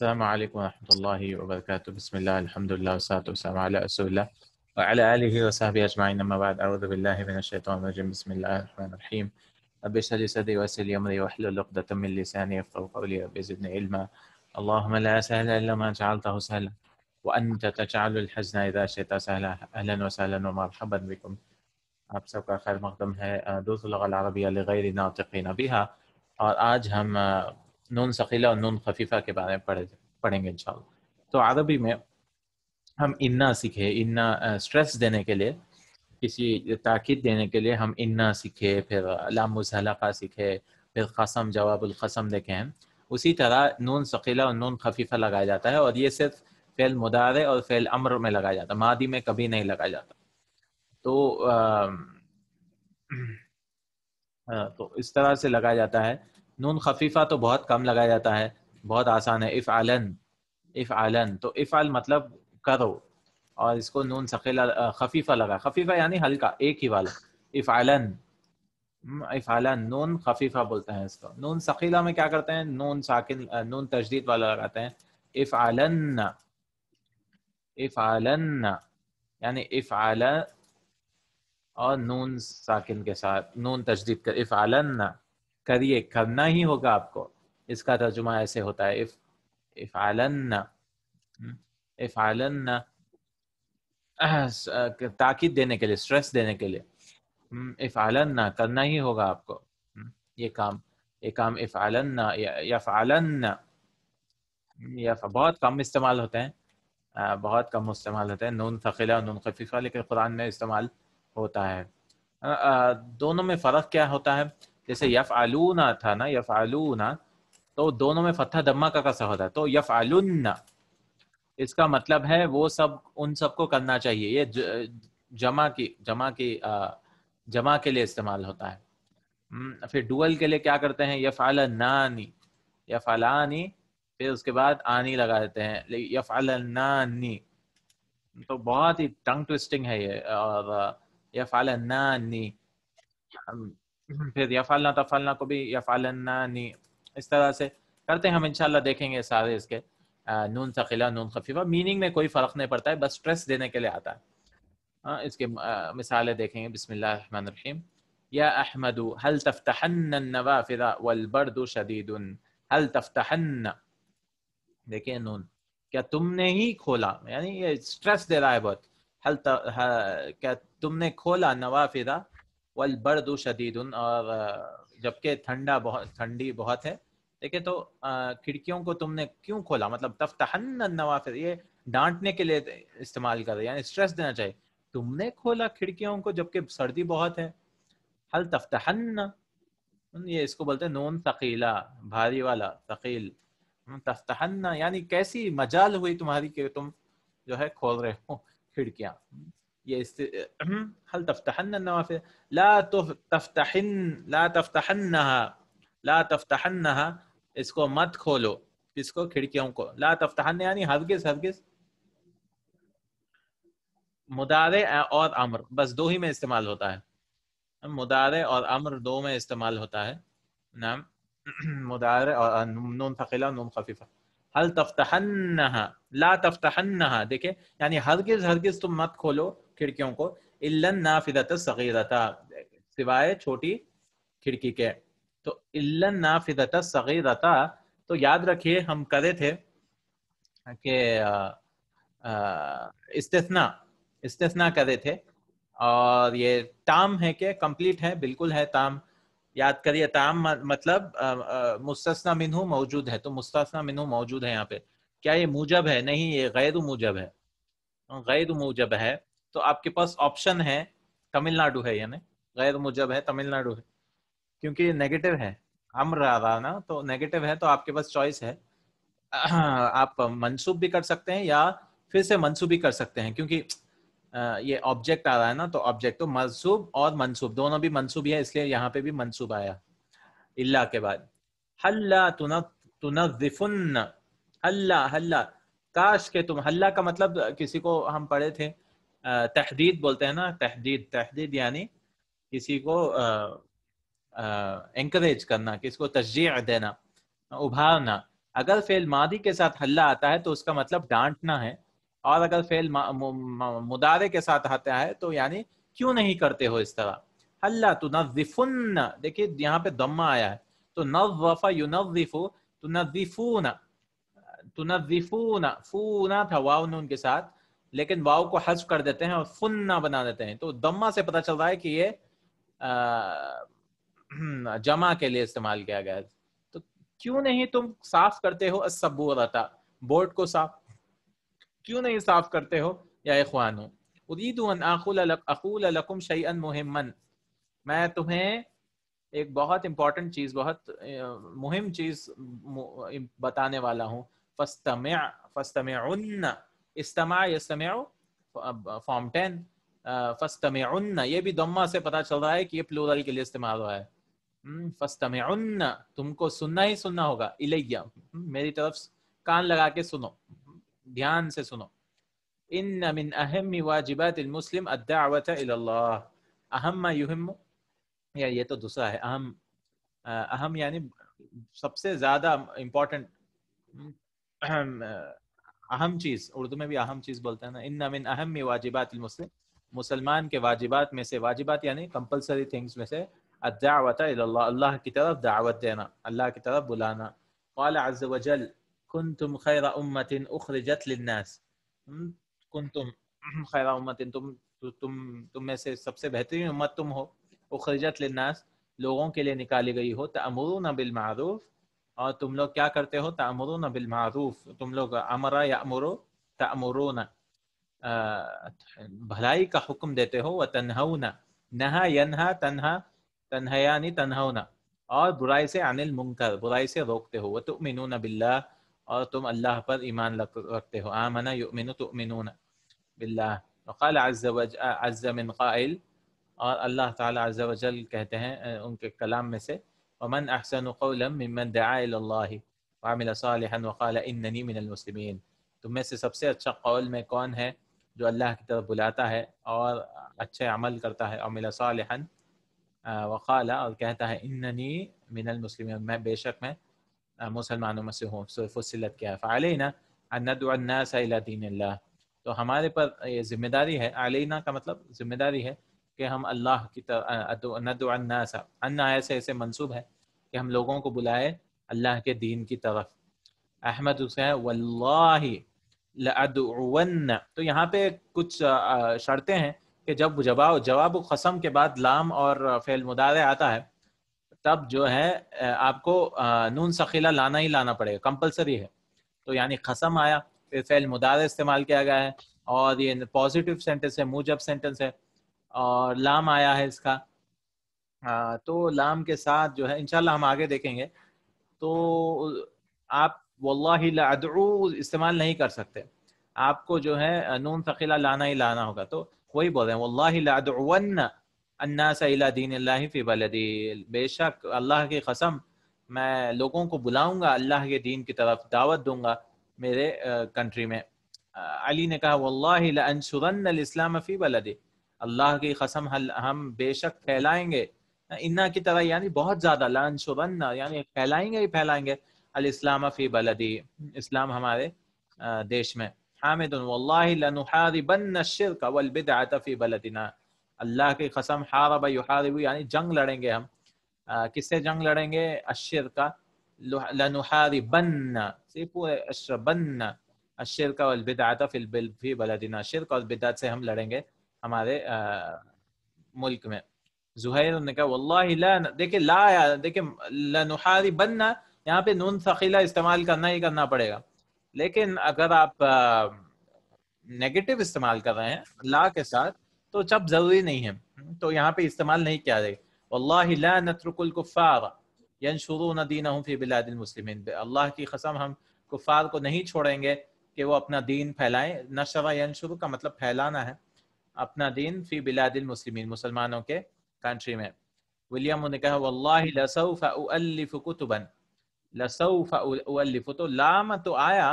السلام عليكم ورحمة الله وبركاته بسم الله الحمد لله والصلاة والسلام على رسول الله وعلى آله وصحبه أجمعين أما بعد أعوذ بالله من الشيطان الرجيم بسم الله الرحمن الرحيم رب اشرح لي صدري ويسر لي أمري واحلل عقدة من لساني يفقهوا قولي رب زدني علما اللهم لا سهل إلا ما جعلته سهلا وأنت تجعل الحزن إذا شئت سهلا أهلا وسهلا ومرحبا بكم آپ سب کا خیر مقدم ہے दोस्तों لغة العربية لغير ناطقين بها اور آج ہم नून सकीला और नून खफीफा के बारे में पढ़े पढ़ेंगे इंशाल्लाह तो अरबी में हम इन्ना सीखे इन्ना स्ट्रेस देने के लिए किसी ताक़द देने के लिए हम इन्ना सीखे फिर लामुजहलका सीखे फिर कसम जवाबुल कसम देखे हैं उसी तरह नून सकीला और नून खफीफा लगाया जाता है और ये सिर्फ फ़ैल मुदारे और फ़ैल अम्र में लगाया जाता है मादी में कभी नहीं लगाया जाता तो आ, आ, तो इस तरह से लगाया जाता है नून खफीफा तो बहुत कम लगाया जाता है बहुत आसान है इफ़ आलन इफ़ आलन तो इफ़ आल मतलब करो और इसको नून सखेला खफीफा लगा खफीफा यानी हल्का एक ही वाला इफ़ आलन इफ़ आलन नून खफीफा बोलते हैं इसको नून सख़ीला में क्या करते हैं नून साकिन नून तजदीद वाला लगाते हैं इफ़ आलन इफ़ आलन यानी इफ़ आलन और नून साकिन के साथ नून तजदीद कर इफ़ आलन करिए करना ही होगा आपको इसका तर्जुमा ऐसे होता है इफ इफ आलन हम्म, इफ आलन ताकीद देने के लिए स्ट्रेस देने के लिए हम्म, इफ आलन करना ही होगा आपको हम्म, ये काम ये काम इफ आलन या फालन या बहुत कम इस्तेमाल होते हैं बहुत कम इस्तेमाल होते हैं नून थकीला नून खफीफा लेकिन कुरान में इस्तेमाल होता है दोनों में फ़र्क क्या होता है जैसे यफ आलूना था ना यफ आलूना तो दोनों में फतह दम्मा का कसा होता है तो यफ आलुन्ना इसका मतलब है वो सब उन सबको करना चाहिए ये जमा की जमा की जमा के लिए इस्तेमाल होता है फिर डुअल के लिए क्या करते हैं यफ आल नानी यफ आलानी फिर उसके बाद आनी लगा देते हैं आल नानी तो बहुत ही टंग ट्विस्टिंग है ये और आल नानी हम्म। फिर यफालना तफालना तो को भी यफालना नी इस तरह से करते हैं हम इनशाला देखेंगे सारे इसके नून सखिला नून खफीफा मीनिंग में कोई फ़र्क नहीं पड़ता है बस स्ट्रेस देने के लिए आता है हाँ, आ, इसके मिसालें देखेंगे बिसमीम या अहमदु हल तफ्तहन नवाफिदा वलबर्द शदीदुन हल तफ्तहन देखिए नून क्या तुमने ही खोला यानी ये स्ट्रेस दे रहा है बहुत हल त, क्या तुमने खोला नवाफिदा वल बर्द शदीद और जबकि ठंडा बहुत ठंडी बहुत है देखे तो खिड़कियों को तुमने क्यों खोला मतलब नवा फिर ये डांटने के लिए इस्तेमाल कर रहे यानी स्ट्रेस देना चाहिए तुमने खोला खिड़कियों को जबकि सर्दी बहुत है हल तफ्तहन ये इसको बोलते हैं नून तकीला भारी वाला तकील तफ्तहन यानी कैसी मजाल हुई तुम्हारी कि तुम जो है खोल रहे हो खिड़कियां ये است... هل تفتحن النوافذ لا تفتحن لا تفتحنها ला तफ्तहन्नहा इसको मत खोलो किसको खिड़कियों को ला तफ्तहन यानी हरगिज हरगिज मुदारे और अमर बस दो ही में इस्तेमाल होता है मुदारे और अमर दो में इस्तेमाल होता है नाम मुदारे और नून थकीला नून खफीफा हल तफ्तहन्नहा ला तफ्तहन्नहा देखे यानी हरगिज हरगिज तुम मत खोलो खिड़कियों को इल्लन नाफिदत सगीरता सिवाय छोटी खिड़की के तो इल्लन नाफिदत सगीरता तो याद रखिए हम करे थे कि इस्तना इस्तना करे थे और ये ताम है कि कंप्लीट है बिल्कुल है ताम याद करिए ताम मतलब मुस्तना मिनहू मौजूद है तो मुस्तना मिनहू मौजूद है यहाँ पे क्या ये मूजब है नहीं ये गैर मूजब है गैर मूजब है तो आपके पास ऑप्शन है तमिलनाडु है यानी गैर मुजब है तमिलनाडु है क्योंकि ये नेगेटिव है हम रहा ना तो नेगेटिव है तो आपके पास चॉइस है आप मनसूब भी कर सकते हैं या फिर से मनसूब भी कर सकते हैं क्योंकि ये ऑब्जेक्ट आ रहा है ना तो ऑब्जेक्ट तो मनसूब और मनसूब दोनों भी मनसूब है इसलिए यहाँ पे भी मनसूब आया इल्ला के बाद हल्ला तुना दिफुन्न हल्ला हल्ला काश के तुम हल्ला का मतलब किसी को हम पढ़े थे तहदीद बोलते हैं ना तहदीद तहदीद यानी किसी को इंकरेज करना किसी को तजी देना उभारना अगर फेल मादी के साथ हल्ला आता है तो उसका मतलब डांटना है और अगर फेल मुदारे के साथ आता है तो यानी क्यों नहीं करते हो इस तरह हल्ला तो नजिफुन देखिए यहाँ पे दम्मा आया है तो नवफा युनजिफु तो नजिफून तो फू ना था वाह उनके साथ लेकिन वाव को हज कर देते हैं और फुन्ना बना देते हैं तो दम्मा से पता चल रहा है कि ये जमा के लिए इस्तेमाल किया गया तो क्यों नहीं तुम साफ करते हो असबूरता बोर्ड को साफ क्यों नहीं साफ करते हो या खुआन हो उरीदून मुहिमन मैं तुम्हें एक बहुत इंपॉर्टेंट चीज बहुत मुहिम चीज बताने वाला हूँ फस्तम फस्तम इस्तमा यस्तम फॉर्म टेन फस्तम ये भी दम्मा से पता चल रहा है कि ये प्लूरल के लिए इस्तेमाल हुआ है हम्म, फस्तम तुमको सुनना ही सुनना होगा इलैया हम्म, मेरी तरफ कान लगा के सुनो ध्यान से सुनो इन मिन अहम वाजिबात मुस्लिम अदावत अहम युहम या ये तो दूसरा है अहम अहम यानी सबसे ज्यादा इम्पोर्टेंट अहम चीज उर्दू में भी अहम चीज बोलते हैं ना इन मिन अहम वाजिबात मुस्लिम मुसलमान के वाजिबात में से वाजिबात यानी कंपलसरी थिंग्स में से अल्लाह की तरफ दावत देना अल्लाह की तरफ बुलाना वजल कुन उम्मतिन उखरजत लिन्नास कुन उम्मतिन तुम तुम तुम में से सबसे बेहतरीन उम्मत तुम हो उखरजत लिन्नास लोगों के लिए निकाली गई हो तो अमरू तमरून बिलमारूफ़ और तुम लोग क्या करते हो तमरुन बिल मारूफ तुम लोग अमरा या अमरो न भलाई का हुक्म देते हो व तन्हना नहा यन्हा तन्हा तन्हयानी तन्हना और बुराई से अनिल मुंकर बुराई से रोकते हो वह न बिल्ला और तुम अल्लाह पर ईमान रखते हो आमना युमिन तुमिन बिल्ला वक़ाल अज़्ज़ मिन क़ाइल और अल्लाह ताला अज़्ज़ वजल कहते हैं उनके कलाम में से ومن أحسن قولا ممن دعا إلى الله वामिल वक़ाल इन्नी मिनलमसलिमिन तुम में से सबसे अच्छा कौल में कौन है जो अल्लाह की तरफ बुलाता है और अच्छे अमल करता है और मिला सालहन वक़ाल और कहता है इन्नी मिनलमसलिम मैं बेशक मैं मुसलमानों में से हूँ सोफुसलत क्या है फ़ालना अनदना सदीन तो हमारे पर ये जिम्मेदारी है आलना का मतलब जिम्मेदारी है कि हम अल्लाह की तरफ अन्ना ऐसे ऐसे मनसूब है कि हम लोगों को बुलाए अल्लाह के दीन की तरफ अहमद हुसैन वल्लावन तो यहाँ पे कुछ शर्तें हैं कि जब जवाब जवाब कसम के बाद लाम और फेल मुदारे आता है तब जो है आपको नून सखीला लाना ही लाना पड़ेगा कंपलसरी है तो यानी कसम आया फिर फेल मुदारे इस्तेमाल किया गया है और ये पॉजिटिव सेंटेंस है मूजब सेंटेंस है और लाम आया है इसका आ, तो लाम के साथ जो है इनशाला हम आगे देखेंगे तो आप वल्लादू इस्तेमाल नहीं कर सकते आपको जो है नून सकीला लाना ही लाना होगा तो वही बोल रहे हैं वल्लादन अन्ना सला दीन फ़ी बलदी बेशक अल्लाह की कसम मैं लोगों को बुलाऊंगा अल्लाह के दीन की तरफ दावत दूंगा मेरे कंट्री में अली ने कहा वल्लासरन इस्लाम फ़ी बलदी अल्लाह की कसम हम बेशक फैलाएंगे इन्ना की तरह यानी बहुत ज़्यादा लन शुबन्ना यानी फैलाएंगे ही फैलाएंगे अल इस्लाम फ़ी बलदी इस्लाम हमारे देश में हामिद वल्लाशिरक वलबिदत अल्लाह की कसम हार यानी जंग लड़ेंगे हम किससे जंग लड़ेंगे अशर का लनुहारिबन से पूरे अशर का वलबिदत फ़ी बलदिना शिरक और बिदत से हम लड़ेंगे हमारे मुल्क में जुहैर ने कहा वल्लाह ला ला देखे लनुहारी बनना यहाँ पे नून सखीला इस्तेमाल करना ही करना पड़ेगा लेकिन अगर आप नेगेटिव इस्तेमाल कर रहे हैं ला के साथ तो जब ज़रूरी नहीं है तो यहाँ पे इस्तेमाल नहीं किया जाएगा वल्लाह ला नतरकुल्कुफ़ार यन शुरू नदीन अल्लाह की कसम हम कुफ़ार को नहीं छोड़ेंगे कि वो अपना दीन फैलाएं नशरा यन शुरू का मतलब फैलाना है अपना दीन फी बिलादिल मुस्लिमीन मुसलमानों के कंट्री में विलियम ने कहा वल्लाहि लसौफ उअल्लिफ कुतुबन लसौफ उअल्लिफ तो लाम तो आया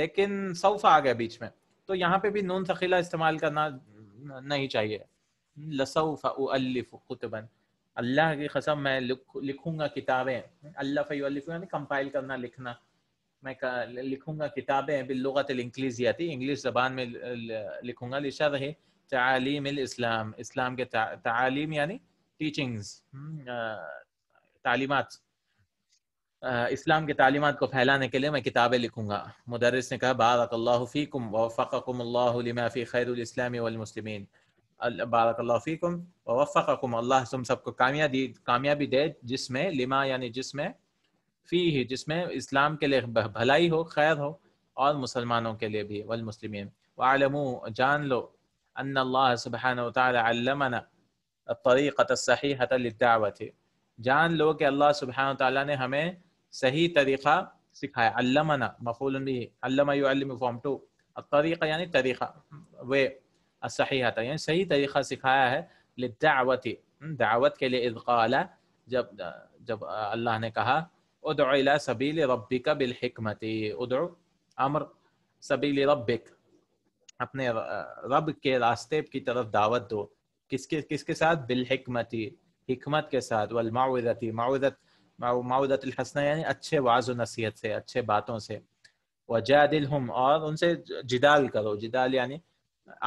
लेकिन सौफा आ गया बीच में तो यहाँ पे भी नून सखीला इस्तेमाल करना नहीं चाहिए लसौफ उअल्लिफ कुतुबन अल्लाह की कसम मैं लिखूंगा किताबें अल्लाह फ़ैल्लिफ यानी कंपाइल करना लिखना मैं लिखूंगा किताबें बिल्लुगत इंग्लिस थी इंग्लिश जबान में लिखूंगा लिशा रही तालीम इस्लाम इस्लाम के तालीम यानी टीचिंग्स तालीमत इस्लाम के तालीमत को फैलाने के लिए मैं किताबें लिखूंगा मदरस ने कहा बारकल्लाफ़ीकुम वफ़क़मफ़ी खैरस्लामी बारकल्लाफ़ीकुम वफ़क़म अल्लाह तुम सबको कामयाबी कामयाबी दे जिसमें लिमा यानी जिसमें फ़ी ही जिसमें इस्लाम के लिए भलाई हो खैर हो और मुसलमानों के लिए भी वलमसलिमिन वालमू जान लो أن الله سبحانه वताली علمना तरीक़त सहीहत दावत जान लो कि अल्लाह सुबहान ताली ने हमें सही तरीक़ा सिखाया अल्लमना मफूल भी अल्लम फॉर्म टू तरीक़ा यानी तरीक़ा वे सहीहत यानी सही तरीक़ा सिखाया है लिदावत दावत के लिए इजकाला जब जब अल्लाह ने कहा उदला सबील रब्बिका बिलहमती उदो अमर सबील रब्बिक अपने रब के रास्ते की तरफ दावत दो किसके किसके साथ बिलहमती हमत के साथ वलमाउदती माउदत माउदत हसना यानी अच्छे वाज नसीहत से अच्छे बातों से वजादिल हम और उनसे जिदाल करो जिदाल यानी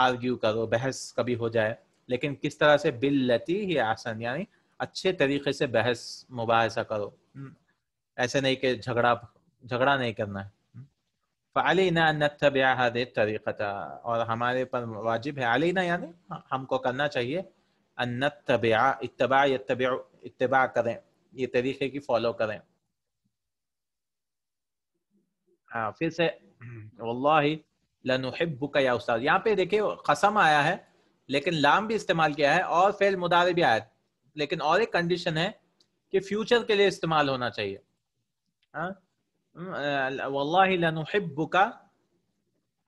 आर्ग्यू करो बहस कभी हो जाए लेकिन किस तरह से लती ही आसन यानी अच्छे तरीके से बहस मुबाहसा करो हम्म, ऐसे नहीं कि झगड़ा झगड़ा नहीं करना है फ़ालीना नतब हदे तरीक़ा और हमारे पर वाजिब है अलीना यानी हमको करना चाहिए अनतब इतबा यतब इतबा करें ये तरीक़े की फॉलो करें हाँ फिर से वल्लाहि लनुहिब्बुक या उस्ताद यहाँ पे देखिए कसम आया है लेकिन लाम भी इस्तेमाल किया है और फेल मुदारे भी आया लेकिन और एक कंडीशन है कि फ्यूचर के लिए इस्तेमाल होना चाहिए हाँ वल्लाह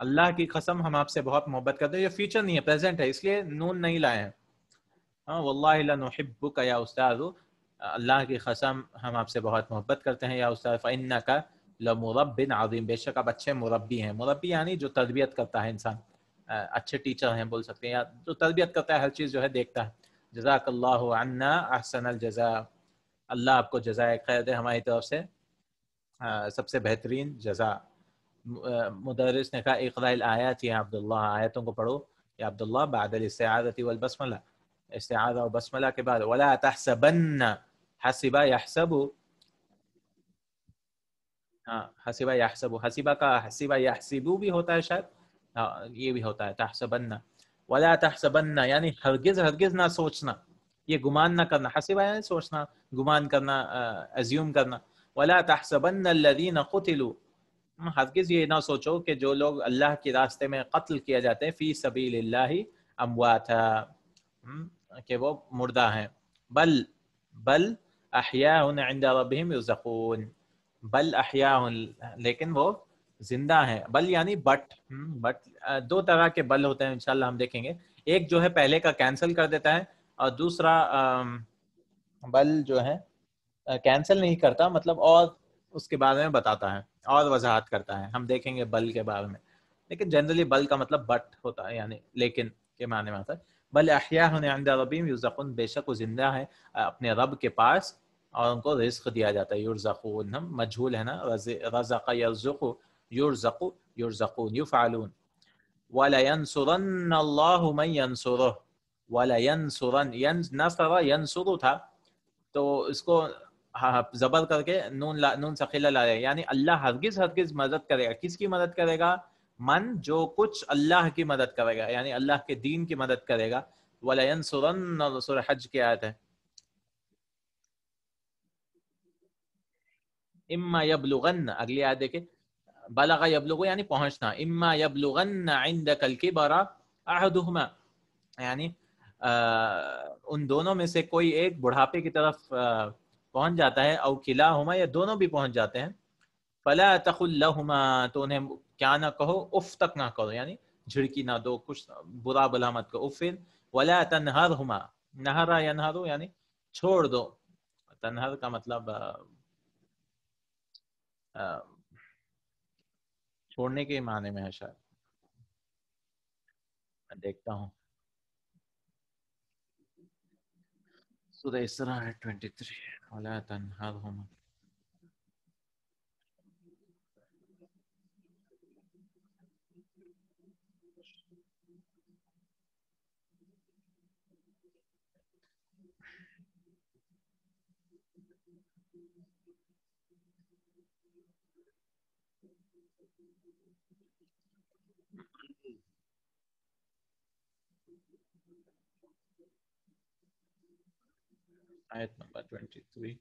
अल्लाह की कसम हम आपसे बहुत मोहब्बत करते हैं ये फ्यूचर नहीं है प्रेजेंट है इसलिए नून नहीं लाए हैं हाँ वल्लाह या उस्ताद अल्लाह की कसम हम आपसे बहुत मोहब्बत करते हैं या उस्ताद फ़ैन्ना का मुरबिन आदिम बेशक आप अच्छे मुरबी हैं मुरबी यानी जो तरबियत करता है इंसान अच्छे टीचर हैं बोल सकते हैं या जो तरबियत करता है हर चीज़ जो है देखता है जजाक अल्लाह अन्ना अहसन अल्लाह आपको जजाय खैर दे हमारी तरफ से آه، سب سے بہترین جزا آه، مدرس نے کہا اقضاء الآیات یا عبداللہ آیتوں کو پڑھو یا عبداللہ بعد الاستعادت والبسملہ استعادہ و بسملہ کے بعد ولا تحسبن حسبا يحسب آه، حسبا يحسب حسبا کا حسبا يحسب بھی ہوتا ہے شاید یہ بھی ہوتا ہے تحسبن ولا تحسبن یعنی يعني ہرگز ہرگز نہ سوچنا یہ گمان نہ کرنا حسبا یعنی سوچنا گمان کرنا assume کرنا वला तहसबन क़ुतिलू हरगिज़ ये ना सोचो कि जो लोग अल्लाह के रास्ते में कत्ल किया जाते हैं फ़ी सबी अमवात हम्म, कि वो मुर्दा हैं बल बल अहियाबिम युजकून बल अहिया लेकिन वो जिंदा हैं बल यानी बट हम्म, बट दो तरह के बल होते हैं इंशाल्लाह हम देखेंगे एक जो है पहले का कैंसिल कर देता है और दूसरा बल जो है कैंसिल नहीं करता मतलब और उसके बारे में बताता है और वजाहत करता है हम देखेंगे बल के बारे में लेकिन जनरली बल का मतलब बट होता है यानी लेकिन के माने में आता है बल अहिया रबीम युजुन बेशक वो जिंदा है अपने रब के पास और उनको रिस्क दिया जाता है युरजकून हम मजहूल है ना रजाक यजुक युरजकू युरजकून यु फालून वलयनसुरन अल्लाह था तो इसको जबर करके नून ला, नून सखीला ला रहे यानी अल्लाह हरगिज हरगिज मदद करेगा किसकी मदद करेगा मन जो कुछ अल्लाह की मदद करेगा यानी अल्लाह के दीन की मदद करेगा वलयन सुरन सुर हज की आयत है इम्मा यबलुगन अगली आयत देखे बलगा यबलुगो यानी पहुंचना इम्मा यबलुगन आइंद कल की बरा अहदुहमा यानी अः उन दोनों में से कोई एक बुढ़ापे की तरफ आ, पहुंच जाता है अव किला हुमा या दोनों भी पहुंच जाते हैं फला तखुल्लहुमा तो उन्हें क्या ना कहो उफ तक ना करो यानी झिड़की ना दो कुछ बुरा बुला मत कहो उफिन वला तनहर हुमा नहरा या नहरो यानी छोड़ दो तनहर का मतलब छोड़ने के माने में है शायद देखता हूँ Surah Isra 23. وَلَا تَنْهَرْهُمْ Ayat number 23.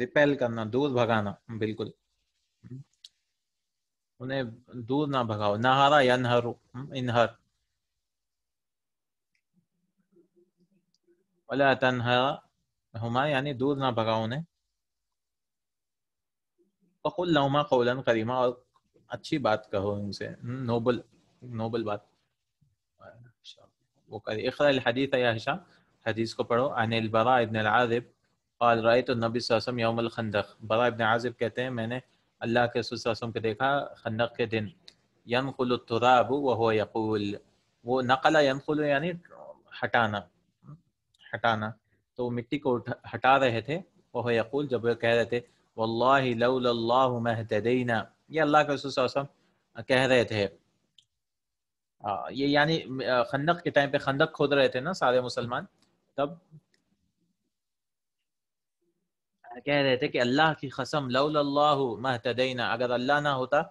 रिपेल करना दूर भगाना बिल्कुल हम्म। उन्हें दूर ना भगाओ नहारा या नहरू हम्म, इनहर वला तनहरा हुमा यानी दूर ना भगाओ उन्हें वकुल लहुमा कौलन करीमा और अच्छी बात कहो उनसे हम्म, नोबल नोबल बात वो कर وقد اقرأ الحديث या हिशाम हदीस को पढ़ो عن البراء ابن العاذب قال رأيت النبي صلى الله عليه وسلم يوم الخندق براء ابن عازب कहते हैं मैंने अल्लाह के रसूल सल्लल्लाहु अलैहि वसल्लम को देखा खंदक के दिन यनकुल तुराब वह यकूल वो नकला यनकुल यानी हटाना हटाना तो मिट्टी को हटा रहे थे वह यकूल जब वो कह रहे थे वल्लाहि लौलल्लाहु महतदीना ये अल्लाह के रसूल सल्लल्लाहु अलैहि वसल्लम कह रहे थे हाँ, ये यानी खंदक के टाइम पे खंदक खोद रहे थे ना सारे मुसलमान तब कह रहे थे कि अल्लाह की कसम महतदीना अगर अल्लाह ना होता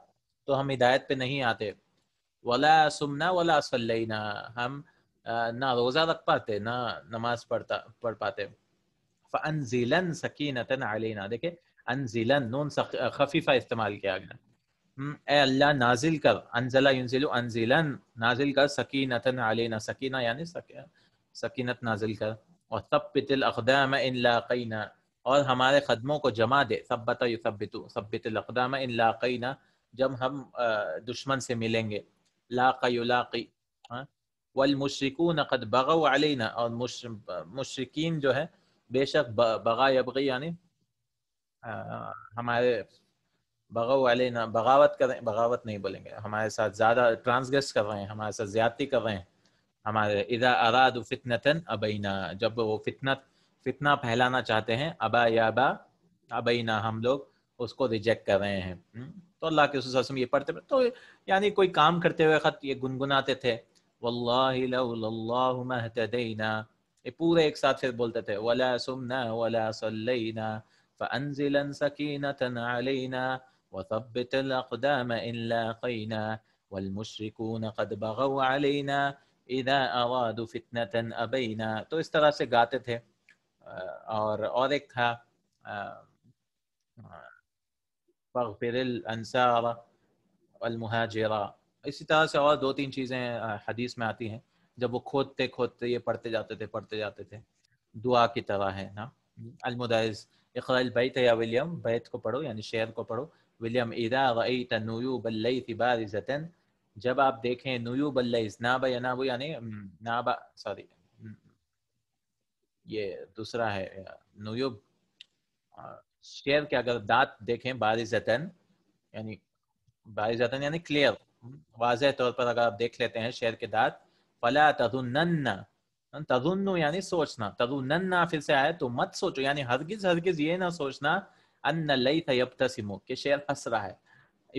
तो हम हिदायत पे नहीं आते वला सुमना वला सल्लना हम ना रोज़ा रख पाते ना नमाज पढ़ता पढ़ पाते अनजीलन सकीनतन आलिना देखे अनजीलन नून खफीफा इस्तेमाल किया गया اے اللہ نازل کر انزلہ ينزل انزلن نازل کر سکینتن علینا سکینہ یعنی سکینت نازل کر اور ثبت الاقدام ان لاقینا اور ہمارے خدموں کو جمع دے ثبت یثبتو ثبت الاخدام ان لاقینا جب ہم دشمن سے ملیں گے لاق یلاقی والمشرکون قد بغوا علینا اور مشرکین جو ہے بے شک بغا یبغی یعنی ہمارے बगाव वाले ना बगावत कर बगावत नहीं बोलेंगे हमारे साथ ज़्यादा ट्रांसग्रेस कर रहे हैं हमारे साथ ज्यादती कर रहे हैं हमारे इदा अराद फितनतन अबैना जब वो फितनत फितना फैलाना चाहते हैं अबा या याबा अबैना हम लोग उसको रिजेक्ट कर रहे हैं हम्म, तो अल्लाह के रसूल ये पढ़ते तो यानी कोई काम करते हुए ख़त ये गुनगुनाते थे वल्लाहना ये पूरे एक साथ फिर बोलते थे वला सुमना वला सल्लैना फ़अनज़िलन सकीनतन अलैना وثبت الأقدام إن لاقينا والمشركون قد بغوا علينا इदा आवाद फितनतन अबैना तो इस तरह से गाते थे और और एक था फ़िरल अंसार अलमहाजरा इसी तरह से और दो तीन चीज़ें हदीस में आती हैं जब वो खोदते खोदते ये पढ़ते जाते थे पढ़ते जाते थे दुआ की तरह है ना अलमुदाइज इकराल बैत या विलियम बैत को पढ़ो यानी शेर को पढ़ो विलियम इदा रईत नयूब लईथ बारिजतन जब आप देखें नयूब लईस नाबा या नाबू यानी नाबा सॉरी ये दूसरा है नयूब शेर के अगर दांत देखें बारिजतन यानी बारिजतन यानी क्लियर वाजह तौर पर अगर आप देख लेते हैं शेर के दांत फला तधुनन्ना तजुन्नु यानी सोचना तजुनन्ना फिर से आए तो मत सोचो यानी हरगिज हरगिज ये ना सोचना अन लई तबतसिमो कि शेर हंस रहा है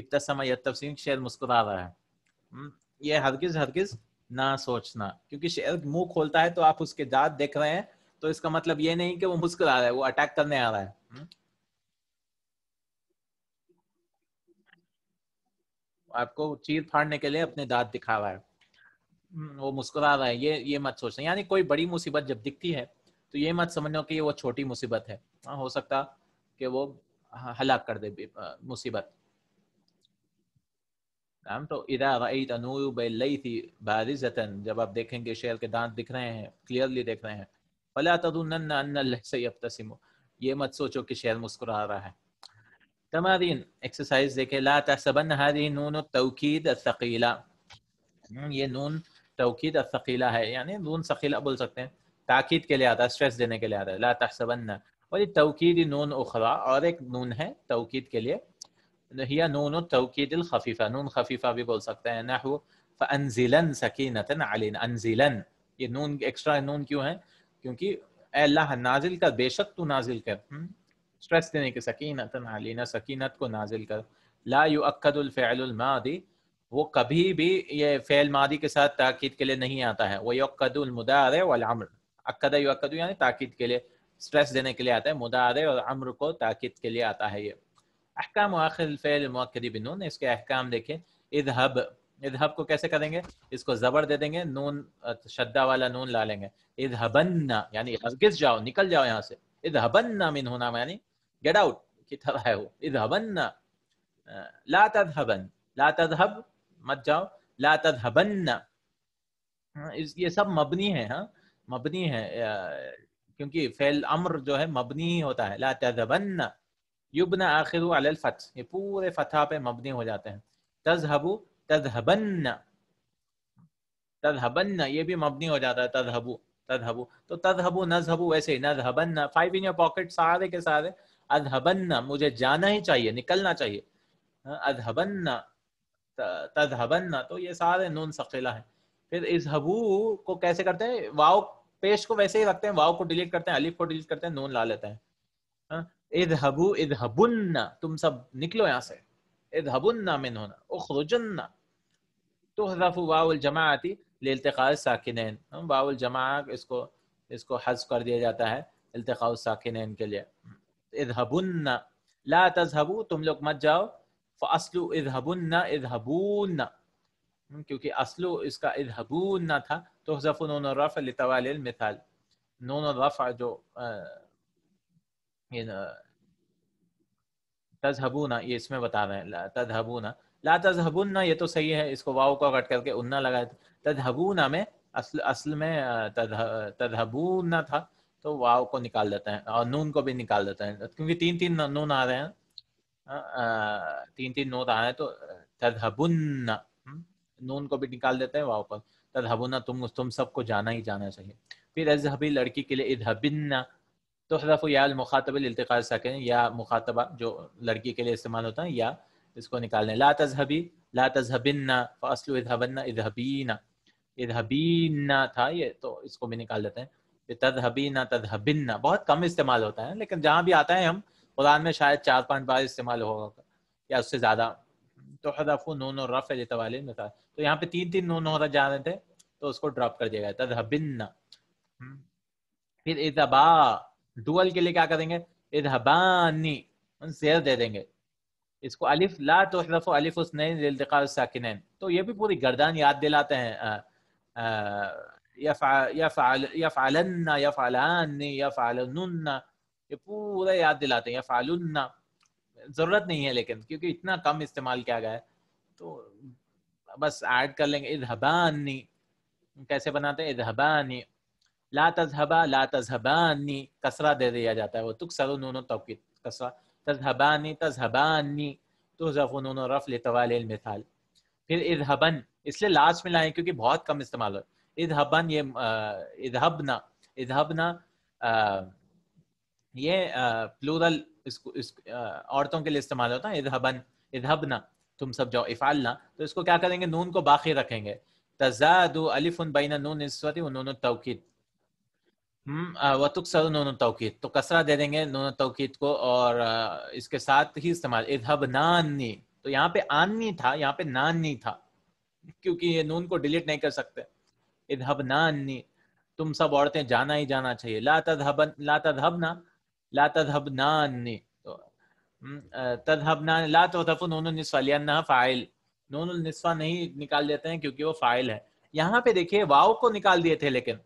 इब्तसम यबतसिम शेर मुस्कुरा रहा है ये हरगिज हरगिज ना सोचना क्योंकि शेर मुंह खोलता है तो आप उसके दांत देख रहे हैं तो इसका मतलब ये नहीं कि वो मुस्कुरा रहा है वो अटैक करने आ रहा है आपको चीर फाड़ने के लिए अपने दांत दिखा रहा है वो मुस्कुरा रहा है ये ये मत सोचना यानी कोई बड़ी मुसीबत जब दिखती है तो ये मत समझो कि वो छोटी मुसीबत है हो सकता कि वो हाँ, हलाक कर दे मुसीबत तो जब आप देखेंगे शेर के दांत दिख रहे हैं क्लियरली देख रहे हैं फला ये मत सोचो कि शेर मुस्कुरा रहा है तमारीन एक्सरसाइज देखे ला तसबन नून तोकीद सकीला हम्म, ये नून तोकीद सकीला है यानी नून सकीला बोल सकते हैं ताकीद के लिए आता है स्ट्रेस देने के लिए आता है ला तसबन وللتوكيد نون أخرى أريك نون ها توكيد كلية هي نون التوكيد الخفيفة نون خفيفة بيقول سكتها نحو فأنزلن سكينة علينا أنزلن نون إكسترا نون كيو ها كيونكي الله نازل کر بے شک تو نازل کر سٹریس دینے کے سکینت علینا سکینت کو نازل کر لا يؤكد الفعل الماضي وہ کبھی بھی یہ فعل ماضی کے ساتھ تاکید کے لیے نہیں آتا ہے وہ يؤكد المضارع والعمل اكد يؤكد یعنی تاکید کے لیے स्ट्रेस देने के लिए आता है मुदारे और अम्र को ताकिद के लिए आता है ये अहकाम आखिर फ़ैल मौकरीब नून इसके अहकाम देखें इधहब इधहब को कैसे करेंगे इसको ज़बर दे देंगे नून शद्दा वाला नून ला लेंगे इधहबन्ना यानी हरगिज जाओ निकल जाओ यहाँ से इधहबन्ना मिन होना यानी गेट आउट की तरह है वो इधहबन्ना ला तदहबन ला तदहब मत जाओ ला तदहबन्ना हाँ, ये सब मबनी है हाँ मबनी है क्योंकि फैल अम्र जो है मबनी होता है ला तजबन युबन आखिर अलफत ये पूरे फतह पे मबनी हो जाते हैं तजहबू तजहबन तजहबन ये भी मबनी हो जाता है तजहबू तजहबू तो तजहबू नजहबू वैसे ही नजहबन फाइव इन योर पॉकेट सारे के सारे अजहबन मुझे जाना ही चाहिए निकलना चाहिए हाँ, अजहबन तजहबन तो ये सारे नून सकेला है फिर इजहबू को कैसे करते हैं वाव पेश को वैसे ही रखते हैं वाव को डिलीट करते हैं अलिफ को डिलीट करते हैं नून ला लेते हैं हाँ? इद हबू इद हबुन्ना तुम सब निकलो यहाँ से इद हबुन्ना मिन होना उखरुजन्ना तुहरफु वाउल जमा आती लेल्तकाल साकिन वाउल जमा इसको इसको हज कर दिया जाता है इल्तकाल साकिन के लिए इधबुन्ना ला तजहबू तुम लोग मत जाओ फसलु इधबुन्ना इधबून्ना क्योंकि असलु इसका इधबून्ना था तहजफ नून रफ़ लतवाल मिसाल नून रफ़ जो तजहबूना ये इसमें बता रहे हैं तजहबूना ला तजहबुन्ना ये तो सही है इसको वाव को कट करके उन्ना लगाया तजहबूना में असल असल में तजहबूना था तो वाव को निकाल देते हैं और नून को भी निकाल देते हैं क्योंकि तीन तीन नून आ रहे हैं आ, आ, तीन तीन नोट आ रहे हैं तो तजहबुन्ना नून को भी निकाल देते हैं वाव पर तदहबुना तुम तुम सबको जाना ही जाना चाहिए फिर अजहबी लड़की के लिए इधबिन्ना तो हरफ या मुखातब इल्तकार सकें या मुखातबा जो लड़की के लिए इस्तेमाल होता है या इसको निकालने ला तजहबी ला तजहबिन्ना फसल इधबन्ना इधबीना इधबीना था ये तो इसको भी निकाल देते हैं तदहबीना तदहबिन्ना बहुत कम इस्तेमाल होता है लेकिन जहाँ भी आता है हम कुरान में शायद चार पाँच बार इस्तेमाल होगा या उससे ज़्यादा तो तहदफु नो नो रफ है तवाल तो में था तो यहाँ पे तीन तीन नो नो होता जा रहे थे तो उसको ड्रॉप कर दिया गया था हम्म। फिर इजबा डुअल के लिए क्या करेंगे इधबानी जेर दे देंगे इसको अलिफ ला तो हदफ अलिफ उस उसनैन तो ये भी पूरी गर्दान याद दिलाते हैं या या यफ़ालन्ना या यफ़ालन्ना ये पूरा याद दिलाते हैं या फालुन्ना जरूरत नहीं है लेकिन क्योंकि इतना कम इस्तेमाल किया गया है तो बस ऐड कर लेंगे इधबानी कैसे बनाते हैं इधबानी ला तजहबा ला तजहबानी कसरा दे दिया जाता है वो तुक तुकसर नूनो तौकीद कसरा तजहबानी तजहबानी तो तुजफ नूनो रफ लतवाल मिसाल फिर इधबन इसलिए लास्ट में लाए क्योंकि बहुत कम इस्तेमाल हो इधबन ये इधबना इधबना ये प्लूरल औरतों के लिए इस्तेमाल होता है इधहबन इधहबना तुम सब जाओ इफालना तो इसको क्या करेंगे नून को बाकी रखेंगे तजादु अलिफुन बैना नून इसवती नून तौकीद व तुकसर नून तौकीद तो कसरा दे देंगे नून तौकीद को और इसके साथ ही इस्तेमाल इधहब नानी तो यहाँ पे आनी था यहाँ पे नानी था क्योंकि ये नून को डिलीट नहीं कर सकते इधहब नानी तुम सब औरतें जाना ही जाना चाहिए लाता धबन लाता धबना ला तो तदहबनान ला तोहफन फ़ाइल नून निसवा नहीं निकाल देते हैं क्योंकि वो फ़ाइल है यहाँ पे देखिए वाव को निकाल दिए थे लेकिन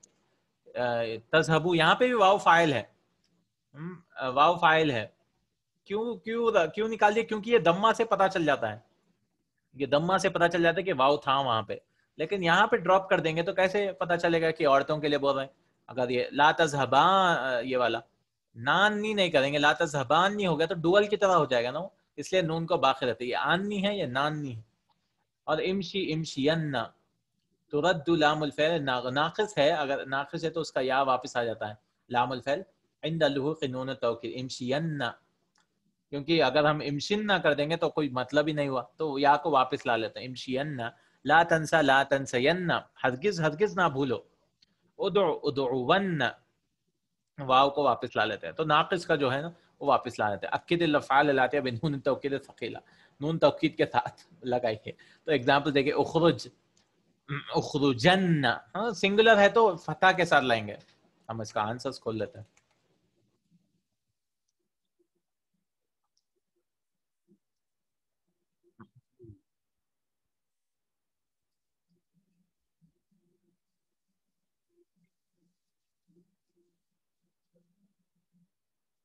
तजहबू यहाँ पे भी वाव फाइल है वाव फाइल है क्यों क्यों क्यों निकाल दिए क्योंकि ये दम्मा से पता चल जाता है ये दम्मा से पता चल जाता है कि वाव था वहां पे लेकिन यहाँ पे ड्रॉप कर देंगे तो कैसे पता चलेगा कि औरतों के लिए बोल रहे हैं अगर ये ला तजहबा ये वाला नान नी नहीं करेंगे लाता तो नहीं हो गया तो डुअल की तरह हो जाएगा ना इसलिए नून को बाकी रहते ये आननी है या नानी है और इमशी इमशी अन्ना तो रद्दु लामुलफैल ना, नाकिस है अगर नाकिस है तो उसका या वापस आ जाता है लामुलफैल इंद नून तोकिर इमशियन्ना क्योंकि अगर हम इमशिन ना कर देंगे तो कोई मतलब ही नहीं हुआ तो या को वापस ला लेते हैं इमशियन्ना ला तनसा ला तनसयन्ना हरगिज हरगिज ना भूलो उदो उदोवन्ना वाव को वापस ला लेते हैं तो नाकिस का जो है ना वो वापस ला लेते हैं अक्द लफ़ाल लाते हैं नून तोकीद फ़कीला नून तोकीद के साथ लगाइए तो एग्जाम्पल देखिए उखरुज उखरुजन सिंगुलर है तो फतेह के साथ लाएंगे हम इसका आंसर्स खोल लेते हैं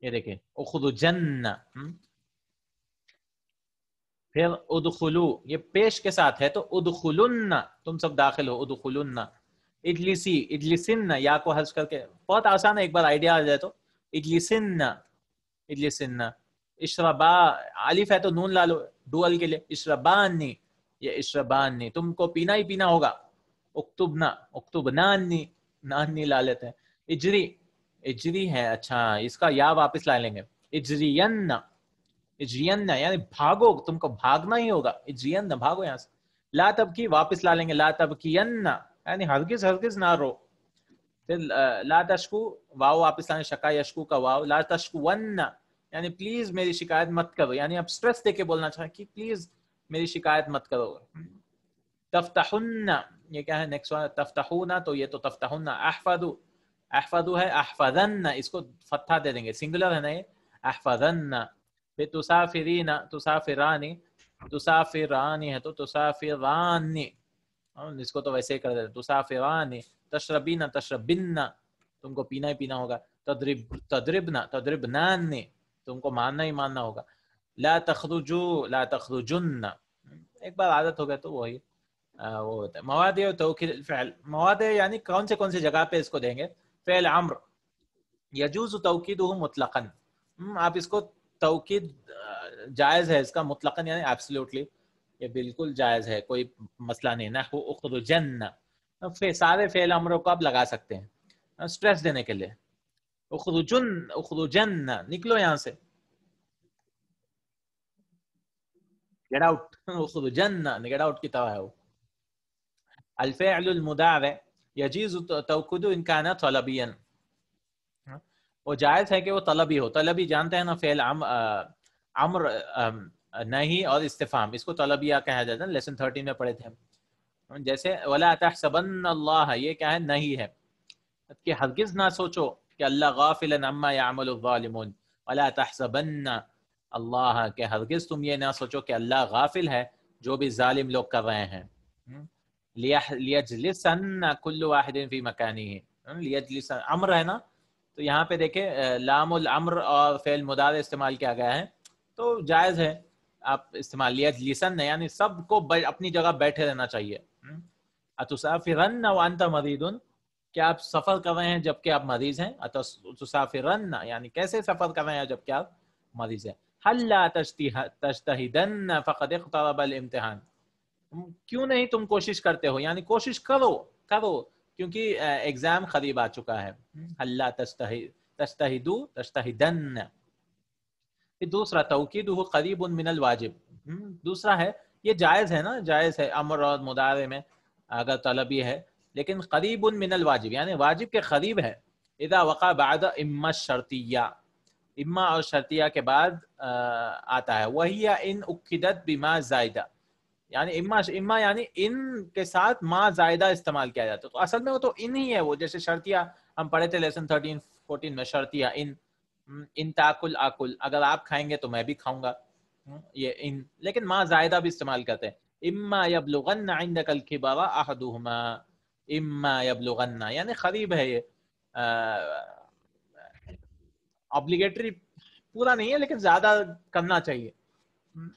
ये देखे उखद जन्न हम्म? फिर उदखुलू ये पेश के साथ है तो उदखुलुन्न तुम सब दाखिल हो उदखुलुन्न इडली इडलिसिन या को हर्ज करके बहुत आसान है एक बार आइडिया आ जाए तो इडली सिन्ना इशरबा आलिफ है तो नून ला लो डुअल के लिए इशरबानी ये इशरबानी तुमको पीना ही पीना होगा उक्तुबना उक्तुबनानी नानी ला लेते हैं इजरी इजरी है अच्छा इसका या वापस ला लेंगे इजरियन्ना इजरियन्ना यानी भागो तुमको भागना ही होगा इजरियन भागो यहां से ला तब की वापिस ला लेंगे ला तब की यानी हरगिज हरगिज ना रो फिर ला तशकू वाव वापिस लाने शका यशकु का वाव ला तशकू वन यानी प्लीज मेरी शिकायत मत करो यानी आप स्ट्रेस देके बोलना चाहें कि प्लीज मेरी शिकायत मत करो तफ्ताहुन्ना ये क्या है नेक्स्ट वाला तफ्ताहुना तो ये तो तफ्ताहुन्ना अहफादू अहफदु है अहफदन इसको फत्था दे देंगे सिंगुलर है ना ये अहफदन फिर तुसाफिरी तुसाफिरीन तुसाफिरानी तुसाफिरानी है तो तुसाफिरानी इसको तो वैसे ही कर देते तुसाफिरानी तशरबीना तशरबिन्ना तुमको पीना ही पीना होगा तद्रिब तद्रिब तद्रिब नानी तुमको मानना ही मानना होगा ला तखरुजु ला तखरुजुन एक बार आदत हो गया तो वही वो होता है मवाद तो फ़ैल मवाद यानी कौन से कौन से जगह पे इसको देंगे फेल अम्र यजूज तोकीद मुतलकन आप इसको तोकीद जायज है इसका मुतलकन यानी एब्सोल्युटली ये बिल्कुल जायज है कोई मसला नहीं ना उखरुजन फे, सारे फेल अमरों को आप लगा सकते हैं स्ट्रेस देने के लिए उखरुजुन उखरुजन निकलो यहां से गेट आउट उखरुजन गेट आउट की तरह है वो अलफे मुदार है यजीज तोकुद इनकाना तलबियन वो जायज है कि वो तलबी हो तलबी जानते हैं ना फेल अम अम्र नहीं और इस्तेफाम इसको तलबिया कहा जाता है लेसन थर्टीन में पढ़े थे हम जैसे वला अल्लाह ये क्या है नहीं है कि हरगिज ना सोचो कि अल्लाह गाफिल वला अल्लाह के हरगिज तुम ये ना सोचो कि अल्लाह गाफिल है जो भी जालिम लोग कर रहे हैं लियजलिसन कुल्लु वाहिदिन फी मकानी लियजलिस अम्र है ना तो यहाँ पे देखे लामुल अम्र और फेल मुदार इस्तेमाल किया गया है तो जायज़ है आप इस्तेमाल लियजलिसन है यानी सबको अपनी जगह बैठे रहना चाहिए अतुसाफिरन क्या आप सफ़र कर रहे हैं जबकि आप मरीज हैं यानी कैसे सफ़र कर रहे हैं जबकि आप मरीज हैं हल्ला तश्ती तश्तहिदन फ़कद इम्तहान क्यों नहीं तुम कोशिश करते हो यानी कोशिश करो करो क्योंकि एग्जाम खरीब आ चुका है हम्म। अल्लाह तस्तही तस्तहिदू तस्तहिदन दूसरा तोकीद करीब मिनल वाजिब हम्म, दूसरा है ये जायज है ना जायज है अमर और मुदारे में अगर तलबी है लेकिन करीब मिनल वाजिब यानी वाजिब के करीब है इदा वक़ा बाद इम्मा शर्तिया इम्मा और शर्तिया के बाद आ, आता है वही इन उदत बिमा जायदा यानी इम्मा इम्मा यानी इन के साथ माँ जायदा इस्तेमाल किया जाता है तो असल में वो तो इन ही है वो जैसे शर्तिया हम पढ़े थे लेसन थर्टीन फोर्टीन में शर्तिया इन हम्म, इन ताकुल आकुल अगर आप खाएंगे तो मैं भी खाऊंगा हम्म, ये इन लेकिन माँ जायदा भी इस्तेमाल करते हैं इम्मा यबलुगन्ना इंदकल खिबारा आहदुहमा इम्मा लुगन्ना यानी खरीब है ये ऑब्लिगेटरी पूरा नहीं है लेकिन ज्यादा करना चाहिए हम्म,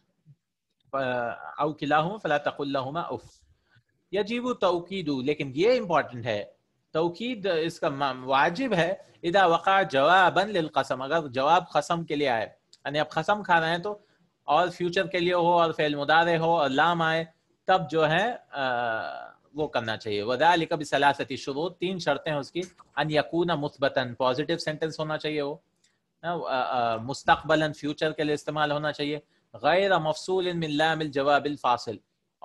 अव किलाहुमा फला तकुल्लाहुमा उफ यजीब तौकीद लेकिन ये इंपॉर्टेंट है तौकीद इसका वाजिब है इदा वक़ा जवाबन लिल कसम अगर जवाब कसम के लिए आए यानी अब कसम खाना है तो और फ्यूचर के लिए हो और फेल मुदारे हो और लाम आए तब जो है आ, वो करना चाहिए वदाल भी सलासती शुरू तीन शर्तें हैं उसकी अन यकून मुस्बतन पॉजिटिव सेंटेंस होना चाहिए वो मुस्तबला फ्यूचर के लिए इस्तेमाल होना चाहिए गैर मफसूल मिन लाम जवाब फासिल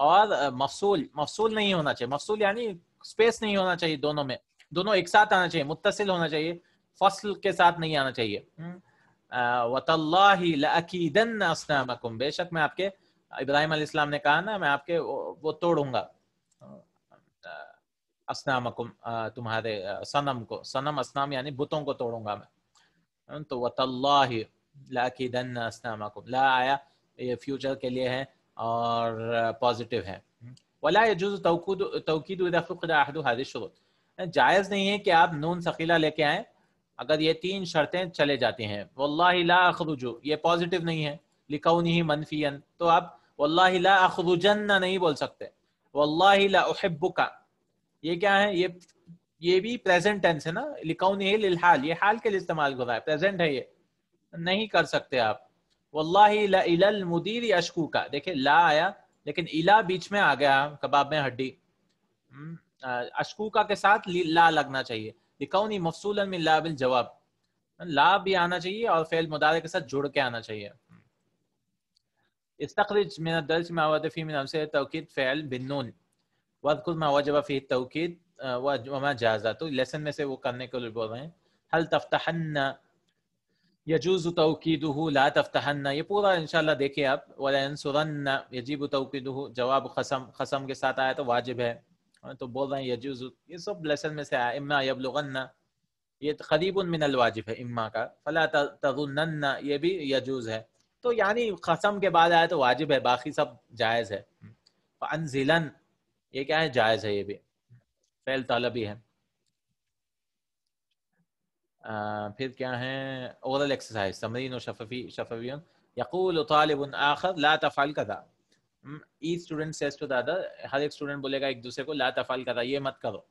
और मफसूल मफसूल नहीं होना चाहिए मफसूल यानी स्पेस नहीं होना चाहिए दोनों में दोनों एक साथ आना चाहिए मुतसिल होना चाहिए फसल के साथ नहीं आना चाहिए वतल्लाकीदन बेशक मैं आपके इब्राहिम अलैहिस्सलाम ने कहा ना मैं आपके वो तोड़ूंगा असनामकुम तुम्हारे सनम को सनम असनाम यानी बुतों को तोड़ूंगा मैं तो वतल्लाकीदन असनामकुम ला आया ये फ्यूचर के लिए है और पॉजिटिव uh, है वला यजुज जायज़ नहीं है कि आप नून सकीला लेके आए अगर ये तीन शर्तें चले जाती हैं वल्लाजु ये पॉजिटिव नहीं है लिखा नहीं मनफियन तो आप वल्ला अखरुजन्ना नहीं बोल सकते वल्ला उहब्बुका ये क्या है ये ये भी प्रेजेंट टेंस है ना लिखा नहीं लिलहाल ये हाल के लिए इस्तेमाल हो रहा है प्रेजेंट है ये नहीं कर सकते आप वल्लाही अशकू का देखिए ला आया लेकिन इला बीच में आ गया कबाब में हड्डी हम्म, अशकू के साथ ला लगना चाहिए लिकाउनी मफसूलन जवाब ला भी आना चाहिए और फेल मुदारे के साथ जुड़ के आना चाहिए इस्तखरिज मिन दर्ज में आवद से फ़ैल बिन नून वदकुल मा वजब तो लेसन में से वो करने के लिए बोल रहे हैं हल यजूज तोकीदह ला तफ्तहन ये पूरा इनशाला देखे आप वलासरन यजीब तोकीदह जवाब खसम खसम के साथ आया तो वाजिब है तो बोल रहे हैं यजूज ये सब लेसन में से आया इम्मा यबलगन ये खरीब उनमिन वाजिब है इम्मा का फला तरुन ये भी यजूज है तो यानी खसम के बाद आया तो वाजिब है बाकी सब जायज़ है अनजिलन ये क्या है जायज़ है ये भी फैल तलबी है फिर क्या है ओरल एक्सरसाइज तमरीन शफी शफवी यकूल तालिब आखर ला तफ़ाल कदा ई स्टूडेंट सेज टू दादा हर एक स्टूडेंट बोलेगा एक दूसरे को ला तफ़ाल कदा ये मत करो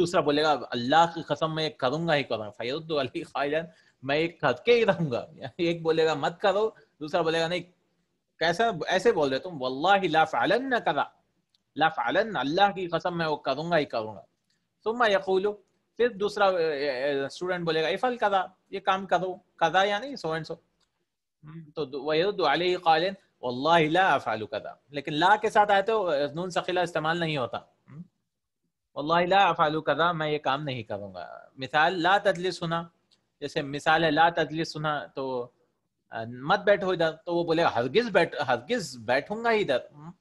दूसरा बोलेगा अल्लाह की कसम मैं करूंगा ही करूँगा फैरुद्द अली खाजन मैं एक करके ही रहूंगा एक बोलेगा मत करो दूसरा बोलेगा नहीं कैसा ऐसे बोल रहे तुम वल्लाह ला फ़ालन न करा ला फ़ालन अल्लाह की कसम मैं वो करूंगा ही करूंगा तुम मैं यकूलू फिर दूसरा स्टूडेंट बोलेगा इफल कदा ये काम कदो कदा यानी सो एंड सो तो वही लेकिन ला के साथ आए तो नून सकीला इस्तेमाल नहीं होता हम्म। अफालू कदा मैं ये काम नहीं करूँगा मिसाल ला तजलिस सुना जैसे मिसाल है ला तजलिस सुना तो मत बैठो इधर तो वो बोलेगा हरगिज बैठ हरगिज बैठूंगा इधर हम्म।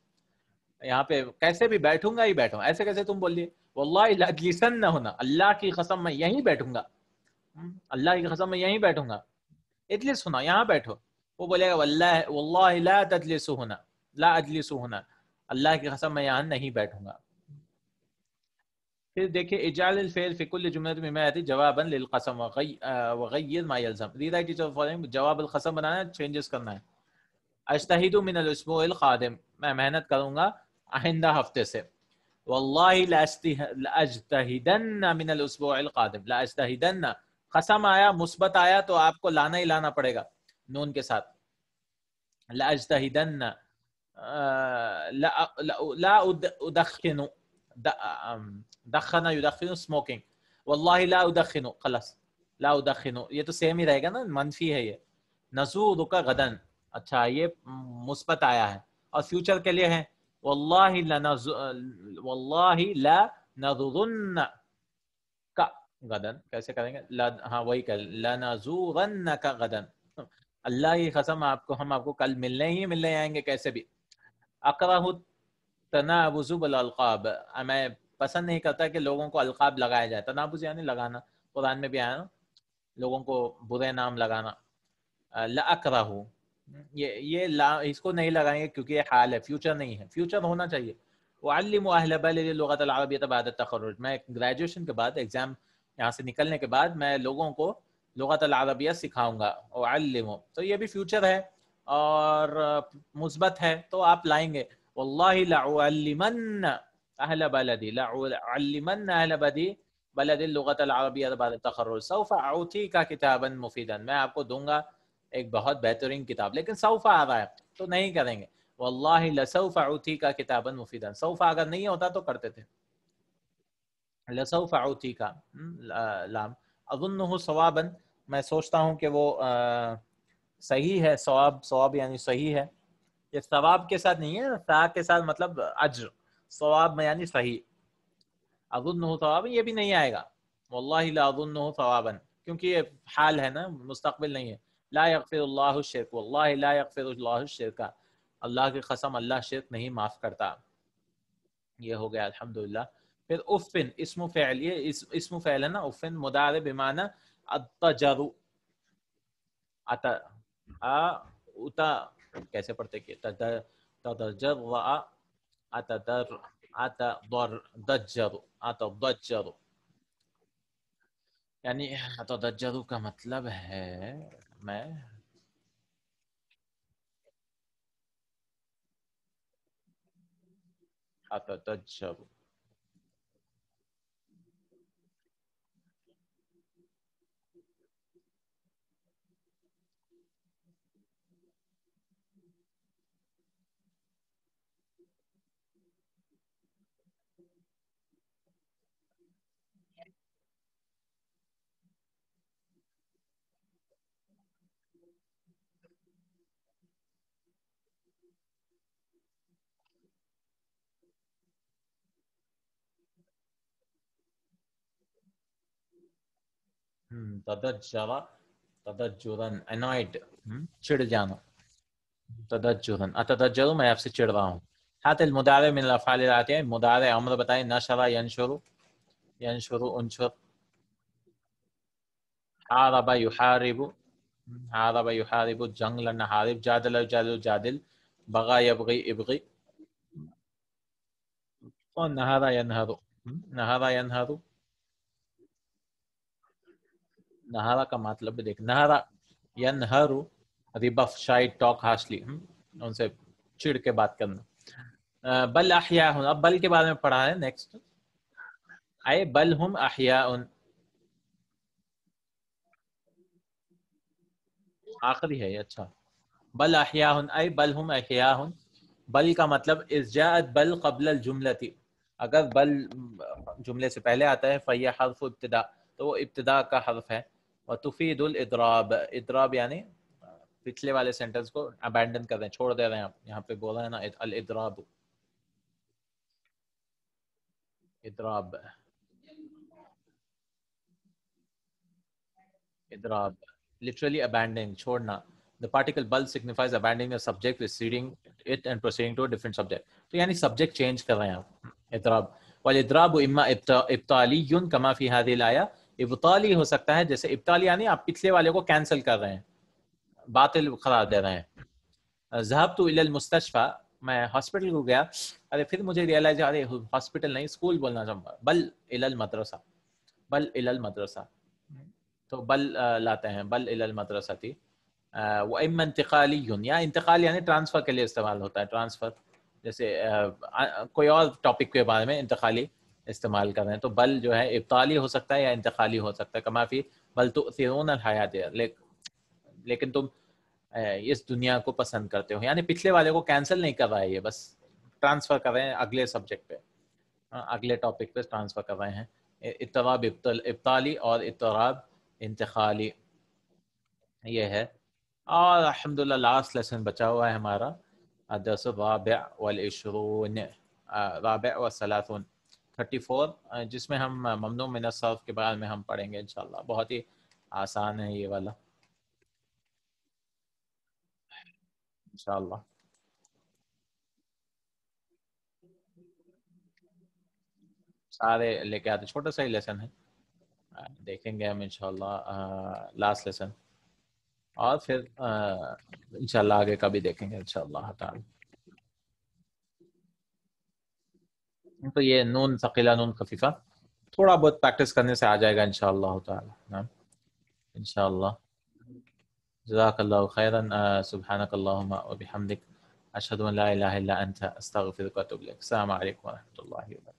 यहाँ पे कैसे भी बैठूंगा ही बैठूंगा ऐसे कैसे तुम बोलिए वल्लासन न होना अल्लाह की कसम मैं यहीं बैठूंगा हम्म, अल्लाह की कसम मैं यहीं बैठूंगा इजलिस होना यहाँ बैठो वो बोलेगा वल्ला वल्ला तजलिसु होना ला अजलिस होना अल्लाह की कसम मैं यहाँ नहीं बैठूंगा फिर देखिए इजाल फेल फिकुल जुमलत में मैं आती जवाबन लिल कसम वगैद मायलजम रीराइट टीचर फॉलोइंग जवाब अल कसम बनाना चेंजेस करना है अश्तहिदु मिन उस्बूइल खादिम मैं मेहनत करूंगा आइंदा हफ्ते से والله لاجتهدن من الاسبوع القادم لاجتهدن قسم आया مثबत आया तो आपको लाना ही लाना पड़ेगा नून के साथ لاجتهدن لا لا ادخن دخن يدخن سمोकिंग والله لا ادخن خلاص لا ادخن ये तो सेम ही रहेगा ना मनफी है ये नजूद का गदन अच्छा ये मुस्बत आया है और फ्यूचर के लिए है वल्लाहि लनज वल्लाहि ला नजुरुन का गदन कैसे करेंगे ला हाँ वही कर लनजूरन का गदन अल्लाह की कसम आपको हम आपको कल मिलने ही मिलने आएंगे कैसे भी अकराहु तनावुजु बलकाब मैं पसंद नहीं करता कि लोगों को अलकाब लगाया जाए तनावुज यानी लगाना कुरान में भी आया ना लोगों को बुरे नाम लगाना ला अकराहू ये ये इसको नहीं लगाएंगे क्योंकि ये हाल है फ्यूचर नहीं है फ्यूचर होना चाहिए वालम मैं ग्रेजुएशन के बाद एग्ज़ाम यहाँ से निकलने के बाद मैं लोगों को लगत अरबिया सिखाऊंगा वो तो ये भी फ्यूचर है और मुस्बत है तो आप लाएंगे बलदी लगत अरबिया बाद सऊफ़ा का किताबन मुफीदन मैं आपको दूंगा एक बहुत बेहतरीन किताब लेकिन सऊफ़ा आ रहा है तो नहीं करेंगे वल्ला लसऊफ़ा उथी का किताबन मुफीदा सऊफ़ा अगर नहीं होता तो करते थे लसऊफ़ा उथी का हम्म, लाम अजुन सवाबन मैं सोचता हूँ कि वो आ, सही है सवाब सवाब यानी सही है ये सवाब के साथ नहीं है सा के साथ मतलब अज्र सवाब यानी सही अजुन सवाबन ये भी नहीं आएगा वल्ला अजुन सवाबन क्योंकि ये हाल है ना मुस्तबिल नहीं है لا यगफिर अल्लाह शिरक वल्लाहि ला यगफिर अल्लाह शिरक अल्लाह की कसम अल्लाह शिरक नहीं माफ करता ये हो गया अल्हम्दुलिल्लाह फिर उफ़िन इसमु फ़ैल ये इस, इसमु फ़ैल है ना उफ़िन मुदार बेमाना अतजरु अत आ उता कैसे पढ़ते कि तदर तदजर व अतदर अतदर दजर अतदजर यानी अतदजरु का मतलब है मैं आता हाँ, तब तो, तो तदज्जर तदज्जुरन अनॉयड चिढ़ जाना तदज्जुरन अतदज्जर मैं आपसे चिढ़ रहा हूँ हाथ मुदारे में लफाल आते हैं मुदारे अम्र बताए नशरा यनशुरु यनशुरु उनशुर हारब युहारिबु हारब युहारिबु जंग लन हारिब जादल जादल जादिल बगा यबगी इबगी और नहरा यनहरु नहरा यनहरु नहारा का मतलब भी देख नहारा या नहरू रिबफ शाइड टॉक हाशली हम्म, उनसे चिड़ के बात करना बल अहिया हूं अब बल के बारे में पढ़ा है नेक्स्ट आए बल हम अहिया उन आखिरी है अच्छा बल अहिया हूं आई बल हम अहिया हूं बल का मतलब इजात बल कबल जुमलती अगर बल जुमले से पहले आता है फ़ैया हर्फ इब्तदा तो वो इब्तदा का हर्फ है वतुफ़ीद इदराब इदराब यानी पिछले वाले सेंटेंस को अबैंडन कर रहे हैं छोड़ दे रहे हैं आप यहाँ पे बोला है ना अल इदराब इदराब idrab literally abandoning chhodna the particle bal signifies abandoning a subject preceding it and proceeding to a different subject तो यानी subject change कर रहे हैं आप इdrab वाल इdrab इम्मा इब्तालीयुन कमा फी हादी लाया इबताली हो सकता है जैसे इबताली यानी आप पिछले वाले को कैंसिल कर रहे हैं बातिल करार दे रहे हैं जहाब तो मुस्तफ़ा मैं हॉस्पिटल को गया अरे फिर मुझे रियलाइज अरे हॉस्पिटल नहीं स्कूल बोलना चाहूँगा बल इलल मदरसा बल इलल मदरसा तो बल लाते हैं बल इलल मदरसा थी वो इम इंतकाली या इंतकाल यानी ट्रांसफ़र के लिए इस्तेमाल होता है ट्रांसफ़र जैसे कोई और टॉपिक के बारे में इंतकाली इस्तेमाल कर रहे हैं तो बल जो है इब्ताली हो सकता है या इंतकाली हो सकता है कमाफी बल तो सिरून हयात लेकिन तुम इस दुनिया को पसंद करते हो यानी पिछले वाले को कैंसिल नहीं कर रहा है ये बस ट्रांसफ़र कर रहे हैं अगले सब्जेक्ट पे हाँ, अगले टॉपिक पे ट्रांसफ़र कर रहे हैं इतराब इब्ताली और इतराब इंतकाली ये है और अलहमदिल्ला लास्ट लेसन बचा हुआ है हमारा अदस राब वालशरून राब वसलाथन थर्टी फोर जिसमें हम ममनू मिनसफ के बारे में हम पढ़ेंगे इनशाला बहुत ही आसान है ये वाला इनशाला सारे लेके आते छोटा सा ही लेसन है देखेंगे हम इनशाला लास्ट लेसन और फिर इनशाला आगे का भी देखेंगे इनशाला तो ये नून थकीला नून खफीफा थोड़ा बहुत प्रैक्टिस करने से आ जाएगा इनशाला इनशाला جزاك الله خيرا سبحانك اللهم وبحمدك أشهد أن لا إله إلا أنت أستغفرك وأتوب إليك السلام عليكم ورحمة الله وبركاته